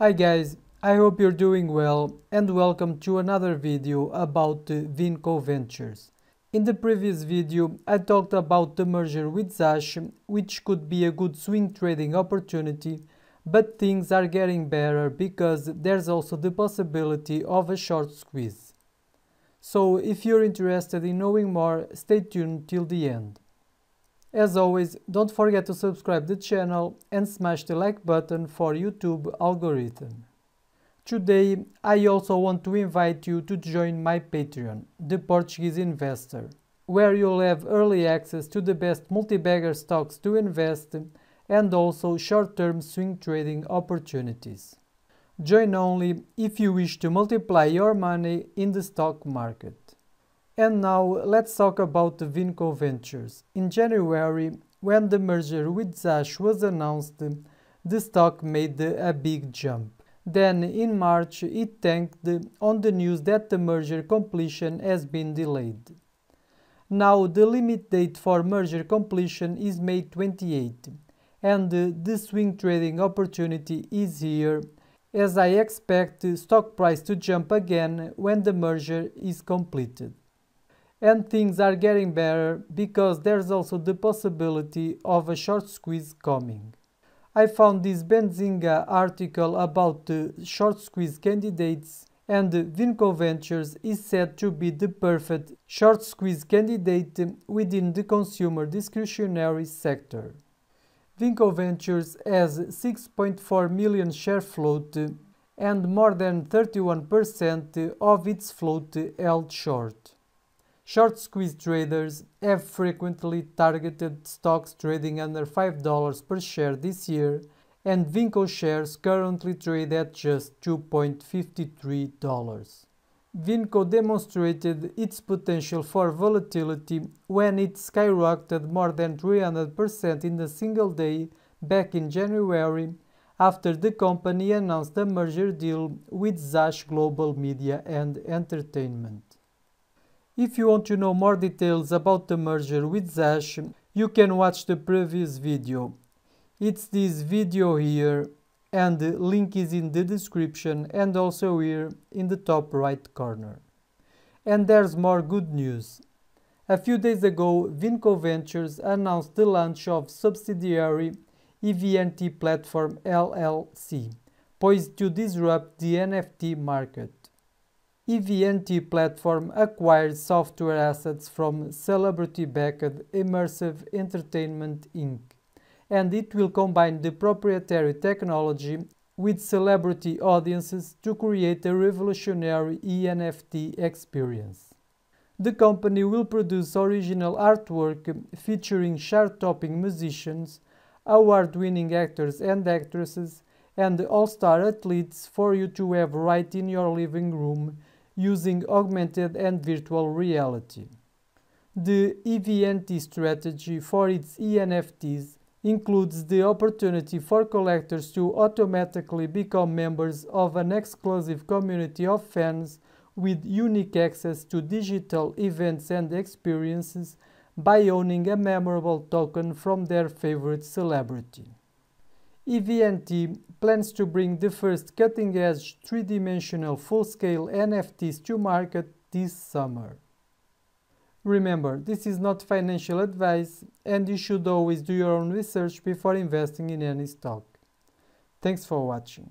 Hi guys, I hope you're doing well and welcome to another video about Vinco Ventures. In the previous video, I talked about the merger with Zash, which could be a good swing trading opportunity, but things are getting better because there's also the possibility of a short squeeze. So if you're interested in knowing more, stay tuned till the end. As always, don't forget to subscribe the channel and smash the like button for YouTube algorithm. Today, I also want to invite you to join my Patreon, The Portuguese Investor, where you'll have early access to the best multi-bagger stocks to invest and also short-term swing trading opportunities. Join only if you wish to multiply your money in the stock market. And now let's talk about the Vinco Ventures. In January, when the merger with Zash was announced, the stock made a big jump. Then in March, it tanked on the news that the merger completion has been delayed. Now the limit date for merger completion is May 28 and the swing trading opportunity is here as I expect the stock price to jump again when the merger is completed and things are getting better because there's also the possibility of a short squeeze coming. I found this Benzinga article about the short squeeze candidates and Vinco Ventures is said to be the perfect short squeeze candidate within the consumer discretionary sector. Vinco Ventures has 6.4 million share float and more than 31% of its float held short. Short squeeze traders have frequently targeted stocks trading under $5 per share this year, and Vinco shares currently trade at just $2.53. Vinco demonstrated its potential for volatility when it skyrocketed more than 300% in a single day back in January after the company announced a merger deal with Zash Global Media and Entertainment. If you want to know more details about the merger with Zash, you can watch the previous video. It's this video here and the link is in the description and also here in the top right corner. And there's more good news. A few days ago, Vinco Ventures announced the launch of subsidiary EVNT platform LLC, poised to disrupt the NFT market. EVNT platform acquired software assets from celebrity-backed Immersive Entertainment Inc. And it will combine the proprietary technology with celebrity audiences to create a revolutionary ENFT experience. The company will produce original artwork featuring chart-topping musicians, award-winning actors and actresses, and all-star athletes for you to have right in your living room using augmented and virtual reality. The EVNT strategy for its ENFTs includes the opportunity for collectors to automatically become members of an exclusive community of fans with unique access to digital events and experiences by owning a memorable token from their favorite celebrity. EVNT plans to bring the first cutting-edge three-dimensional full-scale NFTs to market this summer. Remember, this is not financial advice and you should always do your own research before investing in any stock. Thanks for watching.